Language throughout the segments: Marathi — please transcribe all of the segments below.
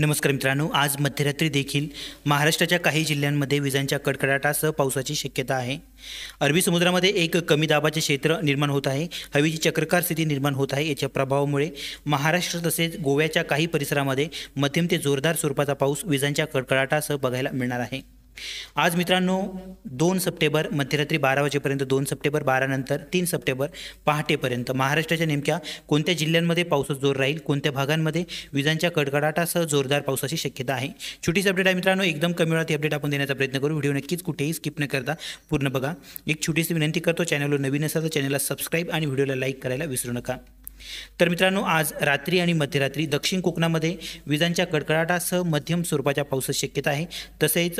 नमस्कार मित्रांनो आज मध्यरात्री देखील महाराष्ट्राच्या काही जिल्ह्यांमध्ये विजांच्या कडकडाटासह पावसाची शक्यता आहे अरबी समुद्रामध्ये एक कमी दाबाचे क्षेत्र निर्माण होत आहे हवेची चक्रकार स्थिती निर्माण होत आहे याच्या प्रभावामुळे महाराष्ट्र तसेच गोव्याच्या काही परिसरामध्ये मध्यम ते जोरदार स्वरूपाचा पाऊस विजांच्या कडकडाटासह बघायला मिळणार आहे आज मित्रांनो दोन सप्टेंबर मध्यरात्री बारा वाजेपर्यंत दोन सप्टेंबर बारानंतर तीन सप्टेंबर पहाटेपर्यंत महाराष्ट्राच्या नेमक्या कोणत्या जिल्ह्यांमध्ये पावसाचा जोर राहील कोणत्या भागांमध्ये विजांच्या कडकडाटासह जोरदार पावसाची शक्यता आहे छोटीशी अपडेट आहे मित्रांनो एकदम कमी वेळात अपडेट आपण देण्याचा प्रयत्न करू व्हिडिओ नक्कीच कुठेही स्किप न करता पूर्ण बघा एक छोटीशी विनंती करतो चॅनलवर नवीन असाल तर चॅनलला सबस्क्राईब आणि व्हिडिओला लाईक करायला विसरू नका तर मित्रांनो आज रात्री आणि मध्यरात्री दक्षिण कोकणामध्ये विजांच्या कडकडाटासह मध्यम स्वरूपाच्या पाऊस शक्यता आहे तसेच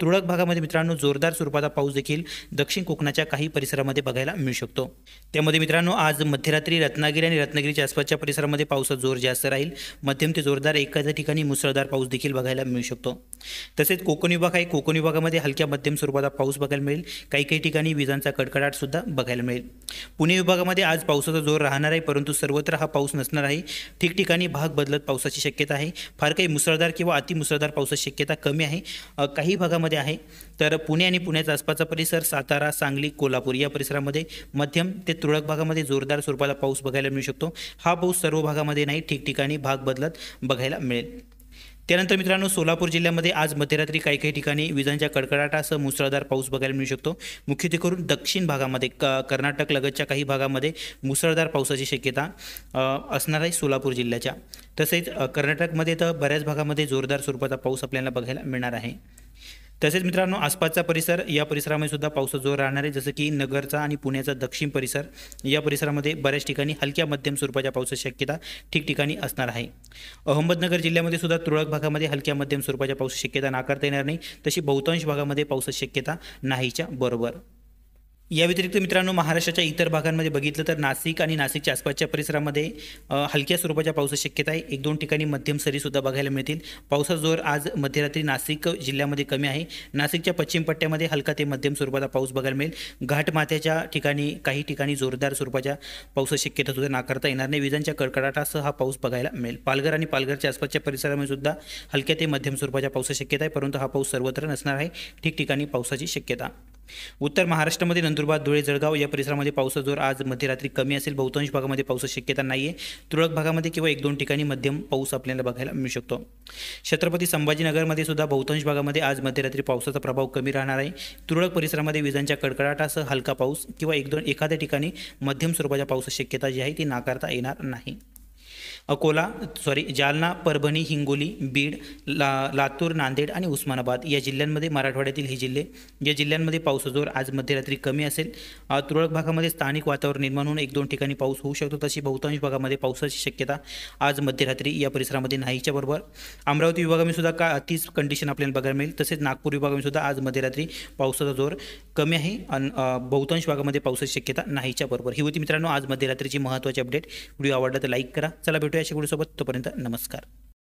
तुरळक भागामध्ये मित्रांनो जोरदार स्वरूपाचा पाऊस देखील दक्षिण कोकणाच्या काही परिसरामध्ये बघायला मिळू शकतो त्यामध्ये मित्रांनो आज मध्यरात्री रत्नागिरी आणि रत्नागिरीच्या आसपासच्या परिसरामध्ये पावसाचा जोर जास्त राहील मध्यम ते जोरदार एखाद्या ठिकाणी मुसळधार पाऊस देखील बघायला मिळू शकतो तसेच कोकण विभाग आहे कोकण विभागामध्ये हलक्या मध्यम स्वरूपाचा पाऊस बघायला मिळेल काही काही ठिकाणी विजांचा कडकडाटसुद्धा बघायला मिळेल पुणे विभागामध्ये आज पावसाचा जोर राहणार आहे परंतु परंतु सर्वत्र हा पाऊस नसणार आहे ठिकठिकाणी भाग बदलत पावसाची शक्यता आहे फार काही मुसळधार किंवा अतिमुसळधार पावसाची शक्यता कमी आहे काही भागामध्ये आहे तर पुणे आणि पुण्याच्या आसपासचा परिसर सातारा सांगली कोल्हापूर या परिसरामध्ये मध्यम ते तुरळक भागामध्ये जोरदार स्वरूपाला पाऊस बघायला मिळू शकतो हा पाऊस सर्व भागामध्ये नाही ठिकठिकाणी भाग बदलत बघायला मिळेल त्यानंतर मित्रांनो सोलापूर जिल्ह्यामध्ये आज मध्यरात्री काही काही ठिकाणी विजांच्या कडकडाटासह मुसळधार पाऊस बघायला मिळू शकतो मुख्यत्वे करून दक्षिण भागामध्ये क कर्नाटक लगतच्या काही भागामध्ये मुसळधार पावसाची शक्यता असणार आहे सोलापूर जिल्ह्याच्या तसेच कर्नाटकमध्ये तर बऱ्याच भागामध्ये जोरदार स्वरूपाचा पाऊस आपल्याला बघायला मिळणार आहे तसेच मित्रांनो आसपासचा परिसर या परिसरामध्ये सुद्धा पावसाचा जोर राहणार आहे जसं की नगरचा आणि पुण्याचा दक्षिण परिसर या परिसरामध्ये बऱ्याच ठिकाणी हलक्या मध्यम स्वरूपाच्या पावसाची शक्यता ठिकठिकाणी असणार आहे अहमदनगर जिल्ह्यामध्ये सुद्धा तुरळक भागामध्ये हलक्या मध्यम स्वरूपाच्या पावसाची शक्यता नाकारता येणार नाही तशी बहुतांश भागामध्ये पावसाची शक्यता नाहीच्या बरोबर या व्यतिरिक्त मित्रांनो महाराष्ट्राच्या इतर भागांमध्ये बघितलं तर नाशिक आणि नाशिकच्या आसपासच्या परिसरामध्ये हलक्या स्वरूपाच्या पावसाची शक्यता आहे एक दोन ठिकाणी मध्यम सरीसुद्धा बघायला मिळतील पावसाचा जोर आज मध्यरात्री नाशिक जिल्ह्यामध्ये कमी आहे नाशिकच्या पश्चिम पट्ट्यामध्ये हलका ते मध्यम स्वरूपाचा पाऊस बघायला मिळेल घाटमाथ्याच्या ठिकाणी काही ठिकाणी जोरदार स्वरूपाच्या पावसाची शक्यता सुद्धा नाकारता येणार नाही विजांच्या कडकडाटासह हा पाऊस बघायला मिळेल पालघर आणि पालघरच्या आसपासच्या परिसरामध्ये सुद्धा हलक्या ते मध्यम स्वरूपाच्या पावसाची शक्यता आहे परंतु हा पाऊस सर्वत्र नसणार आहे ठिकठिकाणी पावसाची शक्यता उत्तर महाराष्ट्रामध्ये नंदुरबार धुळे जळगाव या परिसरामध्ये पावसाचा जोर आज मध्यरात्री कमी असेल बहुतांश भागामध्ये पावसाची शक्यता नाही आहे तुरळक भागामध्ये किंवा एक दोन ठिकाणी मध्यम पाऊस आपल्याला बघायला मिळू शकतो छत्रपती संभाजीनगरमध्ये सुद्धा बहुतांश भागामध्ये आज मध्यरात्री पावसाचा प्रभाव कमी राहणार आहे तुरळक परिसरामध्ये विजांच्या कडकडाटासह हलका पाऊस किंवा एक दोन एखाद्या ठिकाणी मध्यम स्वरूपाच्या पावसाची शक्यता जी आहे ती नाकारता येणार नाही अकोला सॉरी जालना परभणी हिंगोली बीड ला लातूर नांदेड आणि उस्मानाबाद या जिल्ह्यांमध्ये मराठवाड्यातील हे जिल्हे या जिल्ह्यांमध्ये पाऊस जोर आज मध्यरात्री कमी असेल तुरळक भागामध्ये स्थानिक वातावरण निर्माण होऊन एक दोन ठिकाणी पाऊस होऊ शकतो तशी बहुतांश भागामध्ये पावसाची शक्यता आज मध्यरात्री या परिसरामध्ये नाहीच्या बरोबर अमरावती विभागामध्ये सुद्धा का तीच कंडिशन आपल्याला बघायला मिळेल तसेच नागपूर विभागामध्ये सुद्धा आज मध्यरात्री पावसाचा जोर कमी आहे आणि बहुतांश भागामध्ये पावसाची शक्यता नाहीच्या बरोबर ही होती मित्रांनो आज मध्यरात्रीची महत्त्वाची अपडेट व्हिडिओ आवडला तर लाईक करा चला भेटू भेटूया सोबत तोपर्यंत नमस्कार